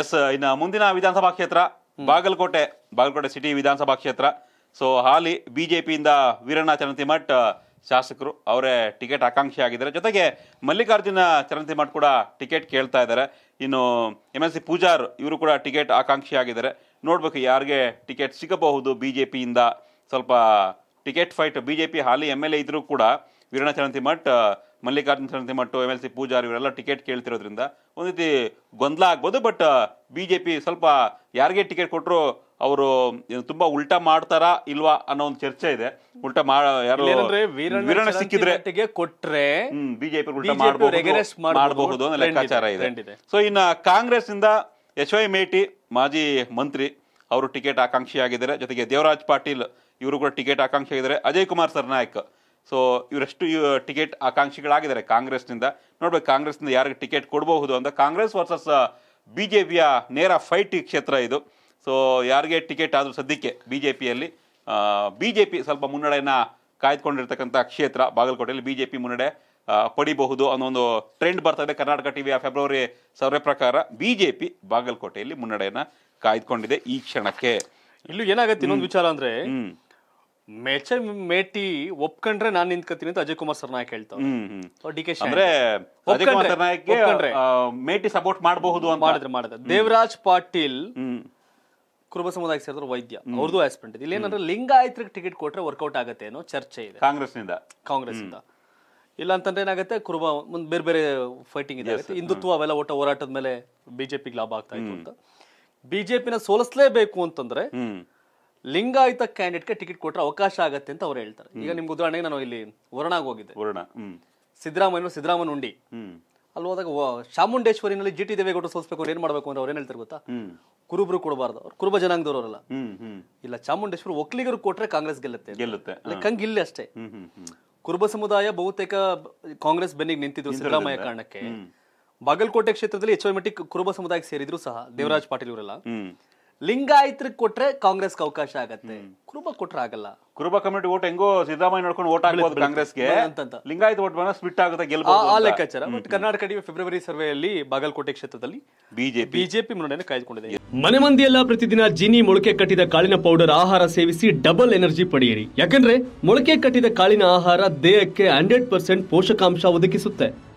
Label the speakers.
Speaker 1: S ಇನ್ನು ಮುಂದಿನ ವಿಧಾನಸಭಾ ಕ್ಷೇತ್ರ ಬಾಗಲಕೋಟೆ ಬಾಗಲಕೋಟೆ ಸಿಟಿ ವಿಧಾನಸಭಾ ಕ್ಷೇತ್ರ ಸೊ ಹಾಲಿ ಬಿಜೆಪಿಯಿಂದ ವೀರಣ್ಣ ಚರಂತಿಮಠ್ ಶಾಸಕರು ಅವರೇ ಟಿಕೆಟ್ ಆಕಾಂಕ್ಷಿ ಆಗಿದ್ದಾರೆ ಜೊತೆಗೆ ಮಲ್ಲಿಕಾರ್ಜುನ ಚರಂತಿಮಠ್ ಕೂಡ ಟಿಕೆಟ್ ಕೇಳ್ತಾ ಇದ್ದಾರೆ ಇನ್ನು ಎಮ್ ಎಸ್ ಸಿ ಪೂಜಾರ್ ಇವರು ಕೂಡ ಟಿಕೆಟ್ ಆಕಾಂಕ್ಷಿ ಆಗಿದ್ದಾರೆ ನೋಡ್ಬೇಕು ಯಾರಿಗೆ ಟಿಕೆಟ್ ಸಿಗಬಹುದು ಬಿ ಜೆ ಪಿಯಿಂದ ಸ್ವಲ್ಪ ticket fight B J P ಹಾಲಿ ಎಮ್ ಎಲ್ ಎ ಇದ್ದರೂ ಕೂಡ ವೀರಣ್ಣ ಚರಂತಿಮಠ್ ಮಲ್ಲಿಕಾರ್ಜುನ ಖರ್ಗೆ ಮತ್ತು ಎಮ್ ಎಲ್ ಸಿ ಪೂಜಾರಿ ಇವರೆಲ್ಲ ಟಿಕೆಟ್ ಕೇಳ್ತಿರೋದ್ರಿಂದ ಒಂದು ರೀತಿ ಗೊಂದಲ ಆಗ್ಬೋದು ಬಟ್ ಬಿ ಸ್ವಲ್ಪ ಯಾರಿಗೆ ಟಿಕೆಟ್ ಕೊಟ್ಟರು ಅವರು ತುಂಬ ಉಲ್ಟಾ ಮಾಡ್ತಾರಾ ಇಲ್ವಾ ಅನ್ನೋ ಒಂದು ಚರ್ಚೆ ಇದೆ ಉಲ್ಟಾ ವೀರಣ್ಣ ಸಿಕ್ಕಿದ್ರೆ
Speaker 2: ಕೊಟ್ರೆ ಬಿಜೆಪಿ ಮಾಡಬಹುದು ಲೆಕ್ಕಾಚಾರ ಇದೆ
Speaker 1: ಸೊ ಇನ್ನ ಕಾಂಗ್ರೆಸ್ ಇಂದ ಎಚ್ ವೈ ಮೇಟಿ ಮಾಜಿ ಮಂತ್ರಿ ಅವರು ಟಿಕೆಟ್ ಆಕಾಂಕ್ಷಿ ಆಗಿದ್ದಾರೆ ಜೊತೆಗೆ ದೇವರಾಜ್ ಪಾಟೀಲ್ ಇವರು ಕೂಡ ಟಿಕೆಟ್ ಆಕಾಂಕ್ಷಿ ಆಗಿದ್ದಾರೆ ಅಜಯ್ ಕುಮಾರ್ ಸರ್ನಾಯಕ್ ಸೊ ಇವರಷ್ಟು ಟಿಕೆಟ್ ಆಕಾಂಕ್ಷಿಗಳಾಗಿದ್ದಾರೆ ಕಾಂಗ್ರೆಸ್ನಿಂದ ನೋಡ್ಬೇಕು ಕಾಂಗ್ರೆಸ್ನಿಂದ ಯಾರಿಗೆ ಟಿಕೆಟ್ ಕೊಡಬಹುದು ಅಂತ ಕಾಂಗ್ರೆಸ್ ವರ್ಸಸ್ ಬಿ ಜೆ ಪಿಯ ನೇರ ಫೈಟ್ ಕ್ಷೇತ್ರ ಇದು ಸೊ ಯಾರಿಗೆ ಟಿಕೆಟ್ ಆದರೂ ಸದ್ಯಕ್ಕೆ ಬಿ ಜೆ ಪಿಯಲ್ಲಿ ಬಿ ಜೆ ಪಿ ಸ್ವಲ್ಪ ಮುನ್ನಡೆಯನ್ನು ಕಾಯ್ದುಕೊಂಡಿರ್ತಕ್ಕಂಥ ಕ್ಷೇತ್ರ ಬಾಗಲಕೋಟೆಯಲ್ಲಿ ಬಿ ಜೆ ಪಿ ಮುನ್ನಡೆ ಪಡಿಬಹುದು ಅನ್ನೋ ಒಂದು ಟ್ರೆಂಡ್ ಬರ್ತಾ ಇದೆ ಕರ್ನಾಟಕ ಟಿವಿಯ ಫೆಬ್ರವರಿ ಸರ್ವೆ ಪ್ರಕಾರ ಬಿ ಜೆ ಪಿ
Speaker 2: ಬಾಗಲಕೋಟೆಯಲ್ಲಿ ಮುನ್ನಡೆಯನ್ನು ಕಾಯ್ದುಕೊಂಡಿದೆ ಈ ಕ್ಷಣಕ್ಕೆ ಇಲ್ಲೂ ಏನಾಗುತ್ತೆ ಇನ್ನೊಂದು ವಿಚಾರ ಅಂದರೆ ಮೇಚೆ ಮೇಟಿ ಒಪ್ಕೊಂಡ್ರೆ ನಾನು ನಿಂತ್ಕೋತೀನಿ ಅಂತ ಅಜಯ್ ಕುಮಾರ್ ಸರ್ನಾಯಕ್ ಹೇಳ್ತಾರೆ ಡಿ ಕೆ ಅಂದ್ರೆ ಮೇಟಿ ಸಪೋರ್ಟ್ ಮಾಡಬಹುದು ಅಂತ ಮಾಡಿದ್ರೆ ಮಾಡಿದ್ರೆ ದೇವರಾಜ್ ಪಾಟೀಲ್ ಕುರುಬ ಸಮುದಾಯಕ್ಕೆ ಸೇರಿದ್ರು ವೈದ್ಯ ಅವ್ರದ್ದು ಆಸ್ಪೆಂಟ್ ಇಲ್ಲಿ ಏನಂದ್ರೆ ಲಿಂಗಾಯತ್ರಿಗೆ ಟಿಕೆಟ್ ಕೊಟ್ರೆ ವರ್ಕೌಟ್ ಆಗುತ್ತೆ ಅನ್ನೋ ಚರ್ಚೆ ಇದೆ ಕಾಂಗ್ರೆಸ್ ಕಾಂಗ್ರೆಸ್ ಇಲ್ಲ ಅಂತಂದ್ರೆ ಏನಾಗುತ್ತೆ ಕುರುಬ ಮುಂದೆ ಬೇರೆ ಬೇರೆ ಫೈಟಿಂಗ್ ಇದೆ ಹಿಂದುತ್ವ ಅವೆಲ್ಲ ಒಟ್ಟ ಹೋರಾಟದ ಮೇಲೆ ಬಿಜೆಪಿ ಲಾಭ ಆಗ್ತಾ ಇತ್ತು ಅಂತ ಬಿಜೆಪಿನ ಸೋಲಿಸ್ಲೇಬೇಕು ಅಂತಂದ್ರೆ ಲಿಂಗಾಯತ ಗೆ ಟಿಕೆಟ್ ಕೊಟ್ಟರೆ ಅವಕಾಶ ಆಗತ್ತೆ ಅಂತ ಅವ್ರು ಹೇಳ್ತಾರೆ ಈಗ ನಿಮ್ಗೆ ಉದಾಹರಣೆಗೆ ನಾನು ಇಲ್ಲಿ ವರ್ಣಾಗ್ ಹೋಗಿದ್ದೆ ವರ್ಣ ಸಿದ್ದರಾಮಯ್ಯ ಸಿದ್ದರಾಮನ್ ಉಂಡಿ ಅಲ್ಲಿ ಹೋದಾಗ ಚಾಮುಂಡೇಶ್ವರಿನಲ್ಲಿ ಜಿ ಟಿ ದೇವೇಗೌಡರು ಏನ್ ಮಾಡ್ಬೇಕು ಅಂದ್ರೆ ಅವ್ರೇನ್ ಹೇಳ್ತಾರೆ ಗೊತ್ತಾ ಕುರುಬರು ಕೊಡಬಾರ್ದು ಅವ್ರು ಕುರುಬ ಜನಾಂಗದವರಲ್ಲ ಇಲ್ಲ ಚಾಮುಂಡೇಶ್ವರ ಒಕ್ಕಲಿಗರು ಕೊಟ್ರೆ ಕಾಂಗ್ರೆಸ್ ಗೆಲ್ಲುತ್ತೆ ಗೆಲ್ಲುತ್ತೆ ಕಂಗ್ ಇಲ್ಲಿ ಅಷ್ಟೇ ಕುರುಬ ಸಮುದಾಯ ಬಹುತೇಕ ಕಾಂಗ್ರೆಸ್ ಬೆನ್ನಿಗೆ ನಿಂತಿದ್ರು ಸಿದ್ದರಾಮಯ್ಯ ಕಾರಣಕ್ಕೆ ಬಾಗಲಕೋಟೆ ಕ್ಷೇತ್ರದಲ್ಲಿ ಹೆಚ್ಚುವರಿ ಮಟ್ಟಿಗೆ ಕುರುಬ ಸಮುದಾಯಕ್ಕೆ ಸೇರಿದ್ರು ಸಹ ದೇವರಾಜ್ ಪಾಟೀಲ್ ಇವರೆಲ್ಲ ಲಿಂಗಾಯತ್ರಿಗೆ ಕೊಟ್ರೆ ಕಾಂಗ್ರೆಸ್ಗೆ ಅವಕಾಶ ಆಗತ್ತೆ ಕುರುಬ ಕೊಟ್ರೆ ಆಗಲ್ಲ
Speaker 1: ಕುರುಬ ಕಮಿಟಿ ಓಟ್ ಹೆಂಗೋ ಸಿದ್ದರಾಮಯ್ಯ ನೋಡ್ಕೊಂಡು ಓಟ್ ಕಾಂಗ್ರೆಸ್ ಕಾಂಗ್ರೆಸ್ಗೆ ಲಿಂಗಾಯತ್ ಓಟ್ ಬಂದ್ರೆ ಸ್ಪಿಟ್ ಆಗುತ್ತೆ
Speaker 2: ಗೆಲ್ಬಹುದು ಆ ಲೆಕ್ಕಾಚಾರ ಬಟ್ ಕರ್ನಾಟಕ ಫೆಬ್ರವರಿ ಸರ್ವೆಯಲ್ಲಿ ಬಾಗಲಕೋಟೆ ಕ್ಷೇತ್ರದಲ್ಲಿ ಬಿಜೆಪಿ ಬಿಜೆಪಿ ಮುನ್ನಡೆಯನ್ನು ಕಾಯ್ದುಕೊಂಡಿದೆ ಮನೆ ಮಂದಿಯೆಲ್ಲ ಪ್ರತಿದಿನ ಜೀನಿ ಮೊಳಕೆ ಕಟ್ಟಿದ ಕಾಳಿನ ಪೌಡರ್ ಆಹಾರ ಸೇವಿಸಿ ಡಬಲ್ ಎನರ್ಜಿ ಪಡೆಯಿರಿ ಯಾಕಂದ್ರೆ ಮೊಳಕೆ ಕಟ್ಟಿದ ಕಾಳಿನ ಆಹಾರ ದೇಹಕ್ಕೆ ಹಂಡ್ರೆಡ್ ಪರ್ಸೆಂಟ್ ಪೋಷಕಾಂಶ ಒದಗಿಸುತ್ತೆ